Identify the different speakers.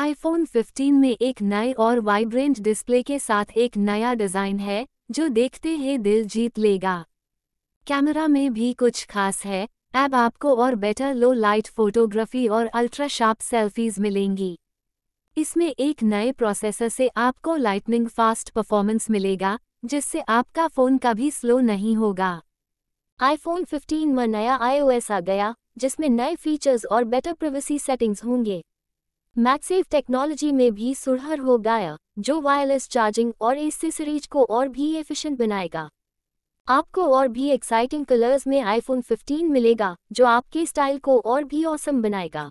Speaker 1: iPhone 15 में एक नए और वाइब्रेंट डिस्प्ले के साथ एक नया डिज़ाइन है जो देखते ही दिल जीत लेगा कैमरा में भी कुछ खास है अब आपको और बेटर लो लाइट फोटोग्राफी और अल्ट्रा शार्प सेल्फीज मिलेंगी इसमें एक नए प्रोसेसर से आपको लाइटनिंग फास्ट परफॉर्मेंस मिलेगा जिससे आपका फ़ोन कभी स्लो नहीं होगा आईफोन 15 में नया आईओएस आ गया जिसमें नए फीचर्स और बेटर प्रिवेसी सेटिंग्स होंगे मैक्सेव टेक्नोलॉजी में भी सुरहर हो गया जो वायरलेस चार्जिंग और एसेसरीज को और भी एफिशिएंट बनाएगा आपको और भी एक्साइटिंग कलर्स में आईफोन 15 मिलेगा जो आपके स्टाइल को और भी औसम बनाएगा